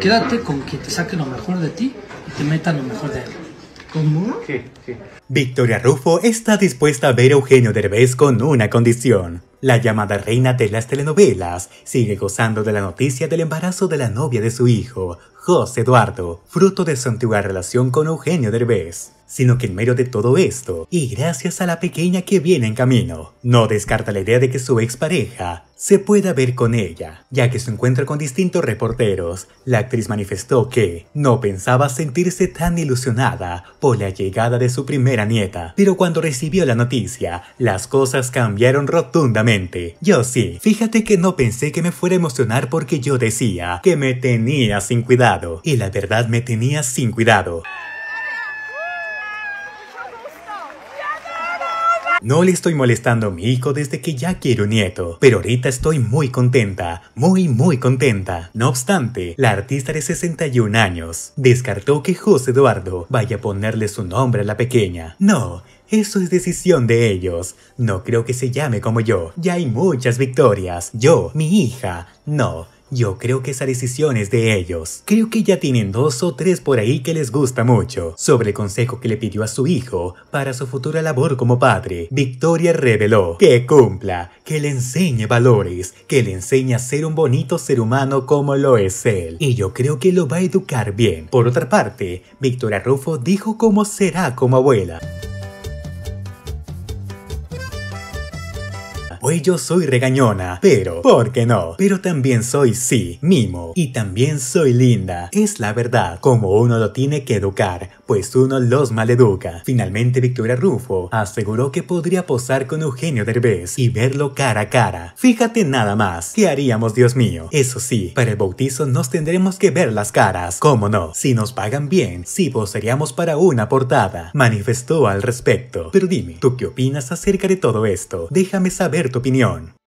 Quédate con quien te saque lo mejor de ti y te meta lo mejor de él. ¿Cómo? Sí, sí. Victoria Rufo está dispuesta a ver a Eugenio Derbez con una condición. La llamada reina de las telenovelas sigue gozando de la noticia del embarazo de la novia de su hijo, José Eduardo, fruto de su antigua relación con Eugenio Derbez sino que en medio de todo esto, y gracias a la pequeña que viene en camino, no descarta la idea de que su expareja se pueda ver con ella, ya que se encuentra con distintos reporteros, la actriz manifestó que no pensaba sentirse tan ilusionada por la llegada de su primera nieta, pero cuando recibió la noticia, las cosas cambiaron rotundamente. Yo sí, fíjate que no pensé que me fuera a emocionar porque yo decía que me tenía sin cuidar y la verdad me tenía sin cuidado. No le estoy molestando a mi hijo desde que ya quiero un nieto, pero ahorita estoy muy contenta, muy muy contenta. No obstante, la artista de 61 años descartó que José Eduardo vaya a ponerle su nombre a la pequeña. No, eso es decisión de ellos. No creo que se llame como yo. Ya hay muchas victorias. Yo, mi hija, no. Yo creo que esa decisión es de ellos. Creo que ya tienen dos o tres por ahí que les gusta mucho. Sobre el consejo que le pidió a su hijo para su futura labor como padre, Victoria reveló que cumpla, que le enseñe valores, que le enseñe a ser un bonito ser humano como lo es él. Y yo creo que lo va a educar bien. Por otra parte, Victoria Rufo dijo cómo será como abuela. Pues yo soy regañona, pero, ¿por qué no? Pero también soy sí, mimo, y también soy linda. Es la verdad, como uno lo tiene que educar, pues uno los maleduca. Finalmente Victoria Rufo aseguró que podría posar con Eugenio Derbez y verlo cara a cara. Fíjate nada más, ¿qué haríamos Dios mío? Eso sí, para el bautizo nos tendremos que ver las caras, ¿cómo no? Si nos pagan bien, sí posaríamos para una portada. Manifestó al respecto. Pero dime, ¿tú qué opinas acerca de todo esto? Déjame saber tu opinión.